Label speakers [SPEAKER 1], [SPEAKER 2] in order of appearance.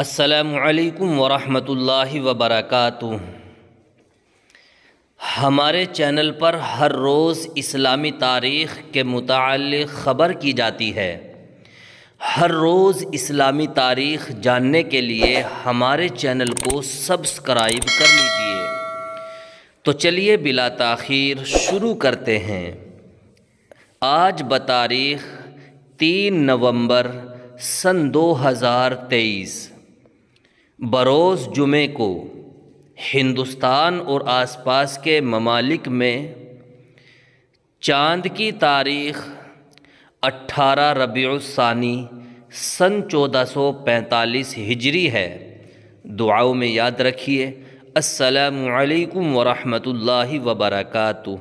[SPEAKER 1] असलकम वरहमल वबरक हमारे चैनल पर हर रोज़ इस्लामी तारीख़ के मुतल ख़बर की जाती है हर रोज़ इस्लामी तारीख़ जानने के लिए हमारे चैनल को सब्सक्राइब कर लीजिए तो चलिए बिला तखीर शुरू करते हैं आज बतारीख़ तीन नवंबर सन दो हज़ार तेईस बरोज़ जुमे को हिंदुस्तान और आसपास के ममालिक में चाँद की तारीख़ 18 रबीसानी सन 1445 हिजरी है दुआओं में याद रखिए अस्सलाम वालेकुम वरहमतुल्लाहि वबरकatuh